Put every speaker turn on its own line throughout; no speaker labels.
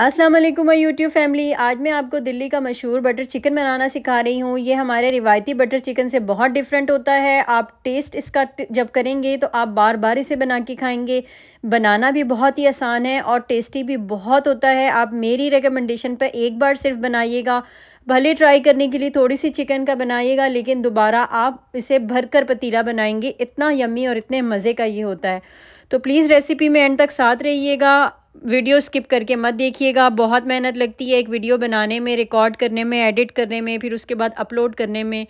अस्सलाम वालेकुम my YouTube family आज मैं आपको दिल्ली का मशहूर बटर चिकन बनाना सिखा रही हूँ ये हमारे रिवायती बटर चिकन से बहुत डिफरेंट होता है आप टेस्ट इसका जब करेंगे तो आप बार बार इसे बना के खाएंगे बनाना भी बहुत ही आसान है और टेस्टी भी बहुत होता है आप मेरी रिकमेंडेशन पर एक बार सिर्फ बनाइएगा भले ट्राई करने के लिए थोड़ी सी चिकन का बनाइएगा लेकिन दोबारा आप इसे भर कर पतीला बनाएंगे इतना यम्मी और इतने मज़े का ये होता है तो प्लीज़ रेसिपी में एंड तक साथ रहिएगा वीडियो स्किप करके मत देखिएगा बहुत मेहनत लगती है एक वीडियो बनाने में रिकॉर्ड करने में एडिट करने में फिर उसके बाद अपलोड करने में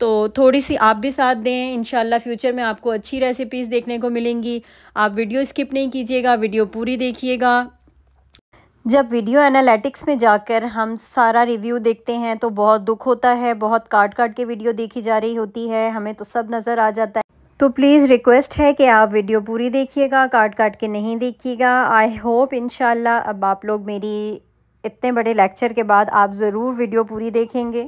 तो थोड़ी सी आप भी साथ दें इन फ्यूचर में आपको अच्छी रेसिपीज़ देखने को मिलेंगी आप वीडियो स्किप नहीं कीजिएगा वीडियो पूरी देखिएगा जब वीडियो एनालिटिक्स में जाकर हम सारा रिव्यू देखते हैं तो बहुत दुख होता है बहुत काट काट के वीडियो देखी जा रही होती है हमें तो सब नज़र आ जाता है तो प्लीज़ रिक्वेस्ट है कि आप वीडियो पूरी देखिएगा काट काट के नहीं देखिएगा आई होप इन अब आप लोग मेरी इतने बड़े लेक्चर के बाद आप ज़रूर वीडियो पूरी देखेंगे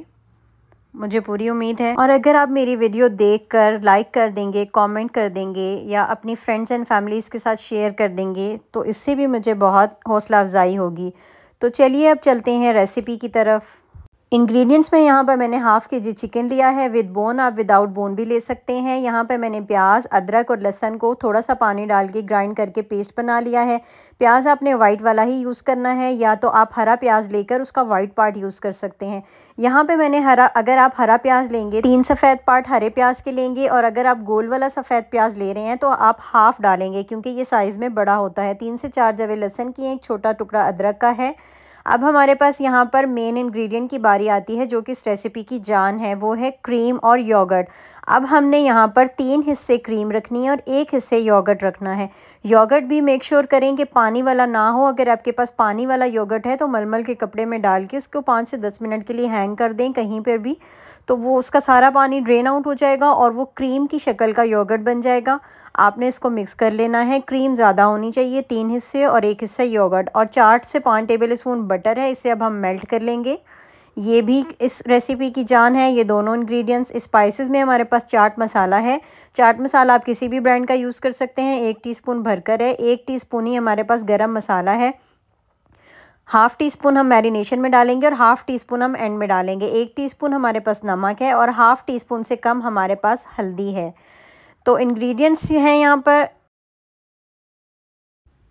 मुझे पूरी उम्मीद है और अगर आप मेरी वीडियो देख कर लाइक कर देंगे कमेंट कर देंगे या अपनी फ्रेंड्स एंड फैमिलीज़ के साथ शेयर कर देंगे तो इससे भी मुझे बहुत हौसला अफजाई होगी तो चलिए अब चलते हैं रेसिपी की तरफ इंग्रेडिएंट्स में यहाँ पर मैंने हाफ़ के जी चिकन लिया है विद बोन आप विदाउट बोन भी ले सकते हैं यहाँ पर मैंने प्याज अदरक और लहसन को थोड़ा सा पानी डाल के ग्राइंड करके पेस्ट बना लिया है प्याज आपने वाइट वाला ही यूज़ करना है या तो आप हरा प्याज लेकर उसका वाइट पार्ट यूज़ कर सकते हैं यहाँ पर मैंने हरा अगर आप हरा प्याज लेंगे तीन सफ़ेद पार्ट हरे प्याज के लेंगे और अगर आप गोल वाला सफ़ेद प्याज ले रहे हैं तो आप हाफ़ डालेंगे क्योंकि ये साइज़ में बड़ा होता है तीन से चार जवे लहसन की एक छोटा टुकड़ा अदरक का है अब हमारे पास यहाँ पर मेन इंग्रेडिएंट की बारी आती है जो कि इस रेसिपी की जान है वो है क्रीम और योगर्ट अब हमने यहाँ पर तीन हिस्से क्रीम रखनी है और एक हिस्से योगर्ट रखना है योगर्ट भी मेक श्योर sure करें कि पानी वाला ना हो अगर आपके पास पानी वाला योगर्ट है तो मलमल के कपड़े में डाल के उसको पाँच से दस मिनट के लिए हैंग कर दें कहीं पर भी तो वो उसका सारा पानी ड्रेन आउट हो जाएगा और वो क्रीम की शक्ल का योगर्ट बन जाएगा आपने इसको मिक्स कर लेना है क्रीम ज़्यादा होनी चाहिए तीन हिस्से और एक हिस्सा योगर्ट और चार से पाँच टेबल स्पून बटर है इसे अब हम मेल्ट कर लेंगे ये भी इस रेसिपी की जान है ये दोनों इंग्रेडिएंट्स स्पाइसेस में हमारे पास चाट मसाला है चाट मसाला आप किसी भी ब्रांड का यूज़ कर सकते हैं एक टीस्पून भरकर है एक टीस्पून ही हमारे पास गरम मसाला है हाफ़ टी स्पून हम मैरिनेशन में डालेंगे और हाफ़ टी स्पून हम एंड में डालेंगे एक टी स्पून हमारे पास नमक है और हाफ़ टी स्पून से कम हमारे पास हल्दी है तो इंग्रेडिएंट्स हैं यहाँ पर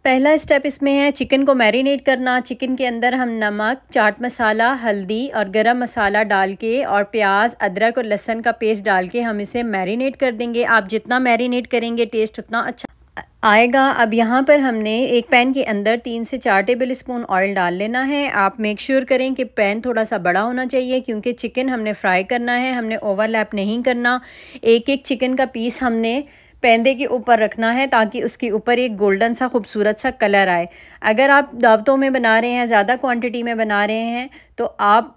पहला स्टेप इसमें है चिकन को मैरिनेट करना चिकन के अंदर हम नमक चाट मसाला हल्दी और गरम मसाला डाल के और प्याज अदरक और लहसन का पेस्ट डाल के हम इसे मैरिनेट कर देंगे आप जितना मैरिनेट करेंगे टेस्ट उतना अच्छा आएगा अब यहाँ पर हमने एक पैन के अंदर तीन से चार टेबल स्पून ऑयल डाल लेना है आप मेक श्योर sure करें कि पैन थोड़ा सा बड़ा होना चाहिए क्योंकि चिकन हमने फ्राई करना है हमने ओवरलैप नहीं करना एक एक चिकन का पीस हमने पैंदे के ऊपर रखना है ताकि उसके ऊपर एक गोल्डन सा खूबसूरत सा कलर आए अगर आप दावतों में बना रहे हैं ज़्यादा क्वांटिटी में बना रहे हैं तो आप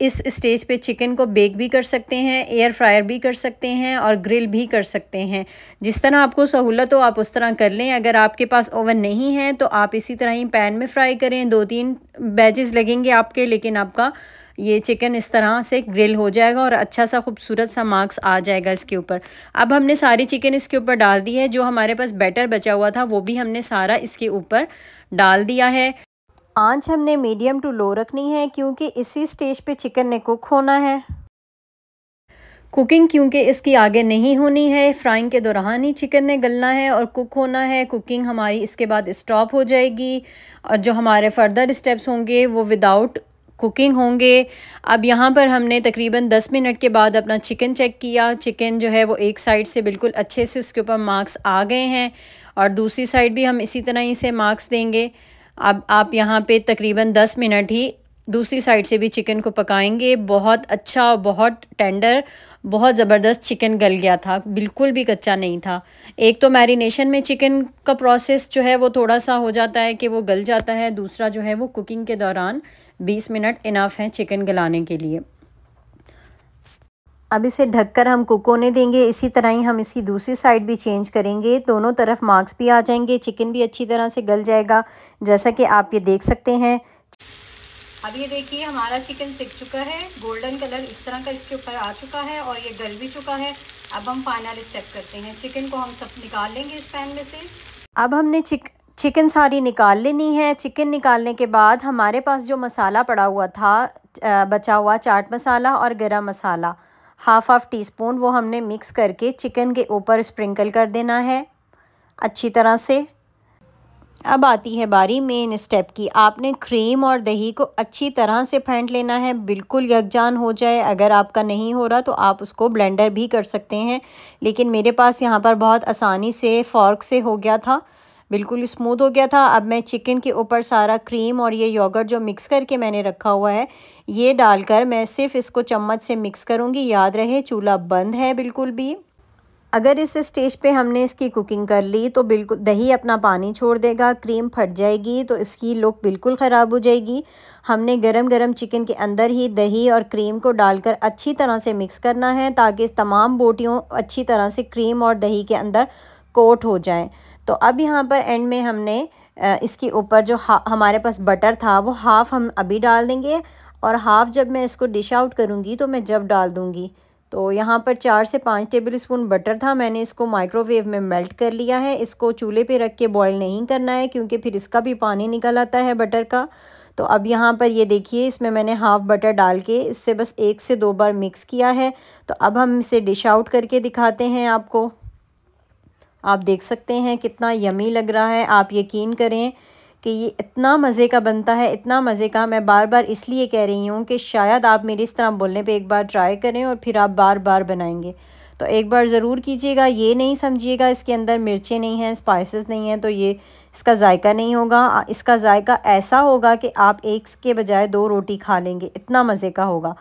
इस स्टेज पे चिकन को बेक भी कर सकते हैं एयर फ्रायर भी कर सकते हैं और ग्रिल भी कर सकते हैं जिस तरह आपको सहूलत हो आप उस तरह कर लें अगर आपके पास ओवन नहीं है तो आप इसी तरह ही पैन में फ्राई करें दो तीन बैजेस लगेंगे आपके लेकिन आपका ये चिकन इस तरह से ग्रिल हो जाएगा और अच्छा सा खूबसूरत सा मार्क्स आ जाएगा इसके ऊपर अब हमने सारी चिकन इसके ऊपर डाल दी है जो हमारे पास बैटर बचा हुआ था वो भी हमने सारा इसके ऊपर डाल दिया है आंच हमने मीडियम टू लो रखनी है क्योंकि इसी स्टेज पे चिकन ने कुक होना है कुकिंग क्योंकि इसकी आगे नहीं होनी है फ्राइंग के दौरान ही चिकन ने गलना है और कुक होना है कुकिंग हमारी इसके बाद स्टॉप हो जाएगी और जो हमारे फर्दर स्टेप्स होंगे वो विदाउट कुकिंग होंगे अब यहाँ पर हमने तकरीबन 10 मिनट के बाद अपना चिकन चेक किया चिकन जो है वो एक साइड से बिल्कुल अच्छे से उसके ऊपर मार्क्स आ गए हैं और दूसरी साइड भी हम इसी तरह ही से मार्क्स देंगे अब आप यहाँ पे तकरीबन दस मिनट ही दूसरी साइड से भी चिकन को पकाएंगे बहुत अच्छा और बहुत टेंडर बहुत ज़बरदस्त चिकन गल गया था बिल्कुल भी कच्चा नहीं था एक तो मैरिनेशन में चिकन का प्रोसेस जो है वो थोड़ा सा हो जाता है कि वो गल जाता है दूसरा जो है वो कुकिंग के दौरान बीस मिनट इनाफ हैं चिकन गलाने के लिए अब इसे ढककर हम कुक होने देंगे इसी तरह ही हम इसकी दूसरी साइड भी चेंज करेंगे दोनों तरफ मार्क्स भी आ जाएंगे चिकन भी अच्छी तरह से गल जाएगा जैसा कि आप ये देख सकते हैं अब ये देखिए हमारा चिकन सिक चुका है गोल्डन कलर इस तरह का इसके ऊपर आ चुका है और ये गल भी चुका है अब हम फाइनल स्टेप करते हैं चिकन को हम सब निकाल लेंगे इस पैन में से अब हमने चिक चिकन सारी निकाल लेनी है चिकन निकालने के बाद हमारे पास जो मसाला पड़ा हुआ था बचा हुआ चाट मसाला और garam masala half half teaspoon वो हमने मिक्स करके चिकन के ऊपर स्प्रिंकल कर देना है अच्छी तरह से अब आती है बारी मेन स्टेप की आपने क्रीम और दही को अच्छी तरह से फेंट लेना है बिल्कुल यकजान हो जाए अगर आपका नहीं हो रहा तो आप उसको ब्लेंडर भी कर सकते हैं लेकिन मेरे पास यहाँ पर बहुत आसानी से फॉर्क से हो गया था बिल्कुल स्मूथ हो गया था अब मैं चिकन के ऊपर सारा क्रीम और ये योगर्ट जो मिक्स करके मैंने रखा हुआ है ये डालकर मैं सिर्फ इसको चम्मच से मिक्स करूँगी याद रहे चूल्हा बंद है बिल्कुल भी अगर इस स्टेज पे हमने इसकी कुकिंग कर ली तो बिल्कुल दही अपना पानी छोड़ देगा क्रीम फट जाएगी तो इसकी लुक बिल्कुल ख़राब हो जाएगी हमने गरम गरम चिकन के अंदर ही दही और क्रीम को डालकर अच्छी तरह से मिक्स करना है ताकि तमाम बोटियों अच्छी तरह से क्रीम और दही के अंदर कोट हो जाएं तो अब यहाँ पर एंड में हमने इसके ऊपर जो हमारे पास बटर था वो हाफ़ हम अभी डाल देंगे और हाफ़ जब मैं इसको डिश आउट करूँगी तो मैं जब डाल दूँगी तो यहाँ पर चार से पाँच टेबल स्पून बटर था मैंने इसको माइक्रोवेव में मेल्ट कर लिया है इसको चूल्हे पे रख के बॉईल नहीं करना है क्योंकि फिर इसका भी पानी निकल आता है बटर का तो अब यहाँ पर ये देखिए इसमें मैंने हाफ़ बटर डाल के इससे बस एक से दो बार मिक्स किया है तो अब हम इसे डिश आउट करके दिखाते हैं आपको आप देख सकते हैं कितना यमी लग रहा है आप यकीन करें कि ये इतना मज़े का बनता है इतना मज़े का मैं बार बार इसलिए कह रही हूँ कि शायद आप मेरे इस तरह बोलने पे एक बार ट्राई करें और फिर आप बार बार बनाएंगे तो एक बार ज़रूर कीजिएगा ये नहीं समझिएगा इसके अंदर मिर्चें नहीं हैं स्पाइसेस नहीं हैं तो ये इसका जायका नहीं होगा इसका जायका ऐसा होगा कि आप एक के बजाय दो रोटी खा लेंगे इतना मज़े का होगा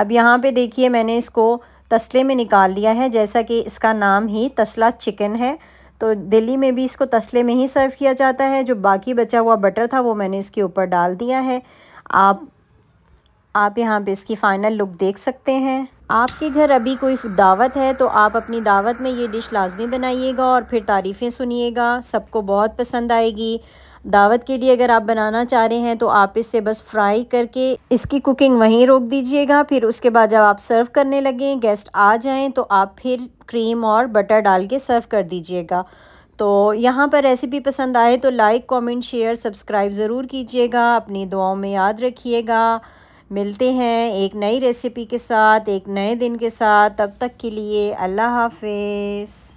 अब यहाँ पे देखिए मैंने इसको तस्ले में निकाल लिया है जैसा कि इसका नाम ही तसला चिकन है तो दिल्ली में भी इसको तसले में ही सर्व किया जाता है जो बाकी बचा हुआ बटर था वो मैंने इसके ऊपर डाल दिया है आप आप यहाँ पे इसकी फ़ाइनल लुक देख सकते हैं आपके घर अभी कोई दावत है तो आप अपनी दावत में ये डिश लाजमी बनाइएगा और फिर तारीफ़ें सुनिएगा सबको बहुत पसंद आएगी दावत के लिए अगर आप बनाना चाह रहे हैं तो आप इसे बस फ्राई करके इसकी कुकिंग वहीं रोक दीजिएगा फिर उसके बाद जब आप सर्व करने लगें गेस्ट आ जाएं तो आप फिर क्रीम और बटर डाल के सर्व कर दीजिएगा तो यहाँ पर रेसिपी पसंद आए तो लाइक कमेंट शेयर सब्सक्राइब ज़रूर कीजिएगा अपनी दुआओं में याद रखिएगा मिलते हैं एक नई रेसिपी के साथ एक नए दिन के साथ तब तक के लिए अल्लाह हाफिज़